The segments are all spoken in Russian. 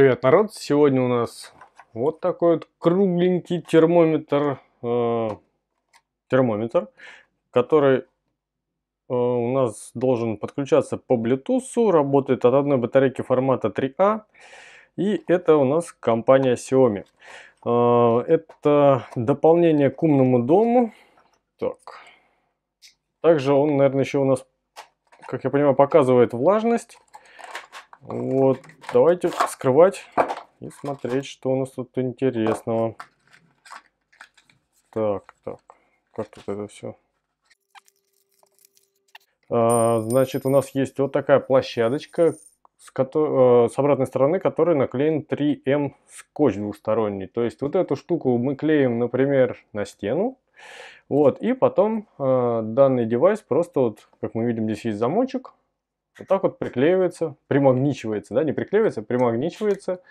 Привет, народ! Сегодня у нас вот такой вот кругленький термометр, э, термометр, который э, у нас должен подключаться по Bluetooth, работает от одной батарейки формата 3А, и это у нас компания Xiaomi. Э, это дополнение к умному дому. Так. Также он, наверное, еще у нас, как я понимаю, показывает влажность. Вот, давайте вскрывать и смотреть, что у нас тут интересного. Так, так, как тут это все? А, значит, у нас есть вот такая площадочка, с, э, с обратной стороны которой наклеен 3М эм скотч двусторонний. То есть вот эту штуку мы клеим, например, на стену. Вот, и потом э, данный девайс просто, вот, как мы видим, здесь есть замочек, вот так вот приклеивается, примагничивается, да, не приклеивается, а примагничивается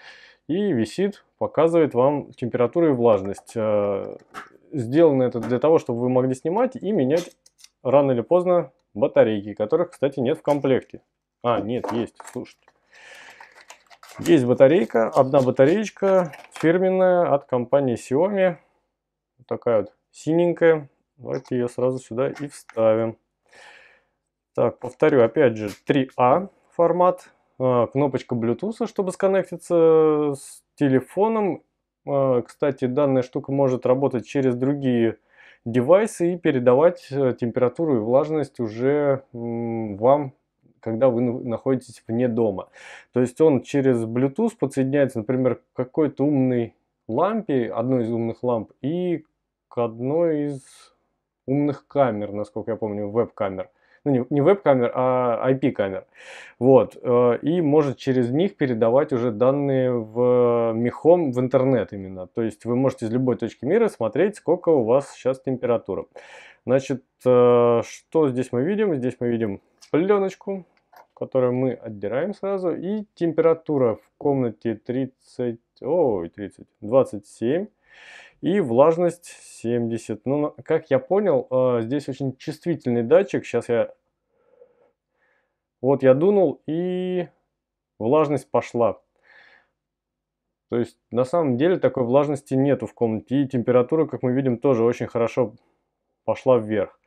и висит, показывает вам температуру и влажность. Э, сделано это для того, чтобы вы могли снимать и менять рано или поздно батарейки, которых, кстати, нет в комплекте. А, нет, есть, слушайте. Есть батарейка, одна батареечка фирменная от компании Xiaomi. такая вот синенькая. Давайте ее сразу сюда и вставим. Так, повторю, опять же, 3А формат, а, кнопочка Bluetooth, чтобы сконнектиться с телефоном. А, кстати, данная штука может работать через другие девайсы и передавать э, температуру и влажность уже вам когда вы находитесь вне дома. То есть он через Bluetooth подсоединяется, например, к какой-то умной лампе, одной из умных ламп, и к одной из умных камер, насколько я помню, веб-камер ну не веб-камер, а IP-камер. Вот. Э, и может через них передавать уже данные в э, мехом в интернет именно. То есть вы можете из любой точки мира смотреть, сколько у вас сейчас температура. Значит, э, что здесь мы видим? Здесь мы видим пленочку, которую мы отдираем сразу. И температура в комнате 30, ой, 30, 27. И влажность 70. Ну, как я понял, а, здесь очень чувствительный датчик. Сейчас я... Вот я дунул, и влажность пошла. То есть, на самом деле, такой влажности нету в комнате. И температура, как мы видим, тоже очень хорошо пошла вверх.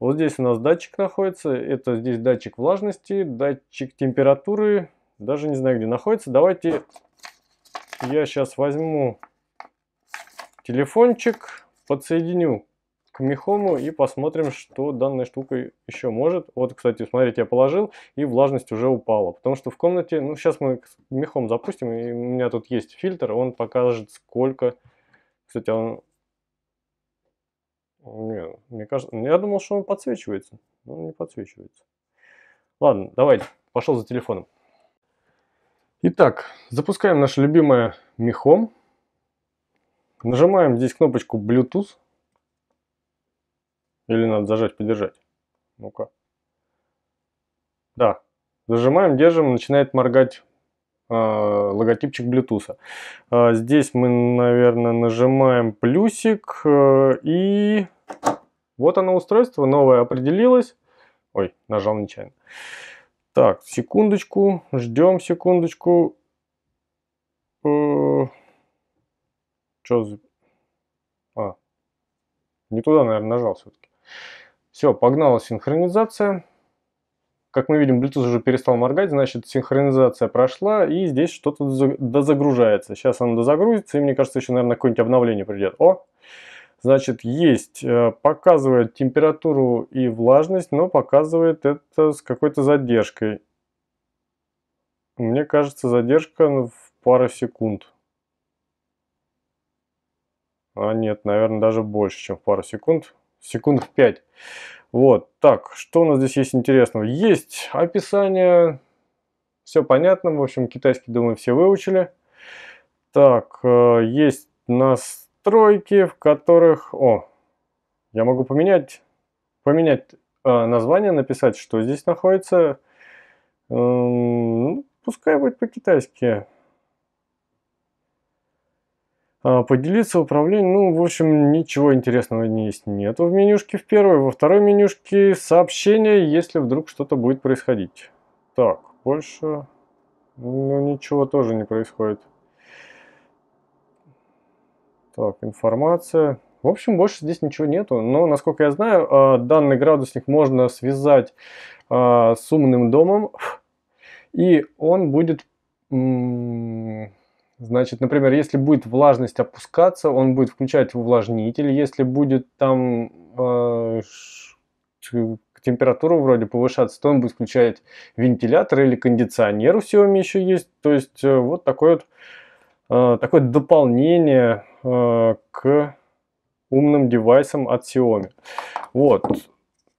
Вот здесь у нас датчик находится. Это здесь датчик влажности, датчик температуры. Даже не знаю, где находится. Давайте я сейчас возьму телефончик, подсоединю к Мехому и посмотрим, что данная штука еще может. Вот, кстати, смотрите, я положил, и влажность уже упала. Потому что в комнате, ну, сейчас мы Мехом запустим, и у меня тут есть фильтр, он покажет, сколько... Кстати, он... Не, мне кажется... Я думал, что он подсвечивается, но он не подсвечивается. Ладно, давайте, пошел за телефоном. Итак, запускаем наше любимое Мехом. Нажимаем здесь кнопочку Bluetooth. Или надо зажать, подержать. Ну-ка. Да. Зажимаем, держим, начинает моргать э, логотипчик Bluetooth. Э, здесь мы, наверное, нажимаем плюсик. Э, и вот оно устройство, новое определилось. Ой, нажал нечаянно. Так, секундочку, ждем секундочку. Э -э что за... А, не туда, наверное, нажал все-таки. Все, погнала синхронизация. Как мы видим, Bluetooth уже перестал моргать, значит синхронизация прошла и здесь что-то дозагружается. Сейчас она дозагрузится и мне кажется еще, наверное, какое-нибудь обновление придет. О! Значит, есть, э, показывает температуру и влажность, но показывает это с какой-то задержкой. Мне кажется, задержка в пару секунд. А нет, наверное, даже больше, чем в пару секунд. Секунд в 5. Вот, так, что у нас здесь есть интересного? Есть описание, все понятно, в общем, китайский, думаю, все выучили. Так, э, есть настройки, в которых... О, я могу поменять, поменять э, название, написать, что здесь находится. Эм, ну, пускай будет по-китайски. А, поделиться управлением, ну, в общем, ничего интересного есть нет. в менюшке в первой. Во второй менюшке сообщения, если вдруг что-то будет происходить. Так, больше, ну, ничего тоже не происходит. Так, информация. В общем, больше здесь ничего нету. Но, насколько я знаю, а, данный градусник можно связать а, с умным домом. И он будет Значит, например, если будет влажность опускаться, он будет включать увлажнитель. Если будет там э, температура вроде повышаться, то он будет включать вентилятор или кондиционер у Xiaomi еще есть. То есть э, вот такое вот, э, такое дополнение э, к умным девайсам от Xiaomi. Вот.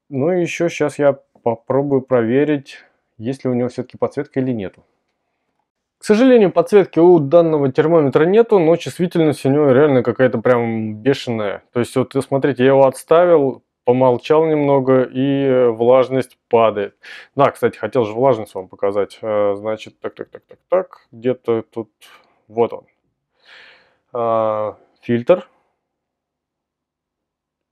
Ну и еще сейчас я попробую проверить, есть ли у него все-таки подсветка или нету. К сожалению, подсветки у данного термометра нету, но чувствительность у него реально какая-то прям бешеная. То есть вот, смотрите, я его отставил, помолчал немного и влажность падает. Да, кстати, хотел же влажность вам показать. Э, значит, так, так, так, так, так, где-то тут, вот он. Э, фильтр.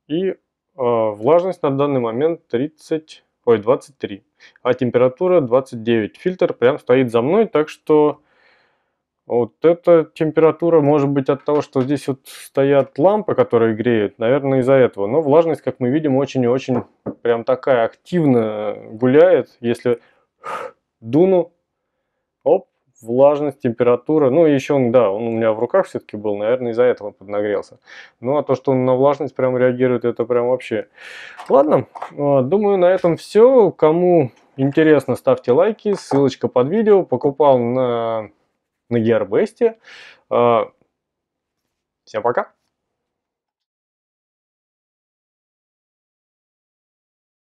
И э, влажность на данный момент 30 ой, 23, а температура 29. Фильтр прям стоит за мной, так что вот эта температура может быть от того, что здесь вот стоят лампы, которые греют, наверное, из-за этого. Но влажность, как мы видим, очень и очень прям такая активно гуляет. Если дуну, оп, влажность, температура. Ну, еще он, да, он у меня в руках все-таки был, наверное, из-за этого поднагрелся. Ну, а то, что он на влажность прям реагирует, это прям вообще... Ладно, а, думаю, на этом все. Кому интересно, ставьте лайки, ссылочка под видео. Покупал на, на Gearbest. А, всем пока!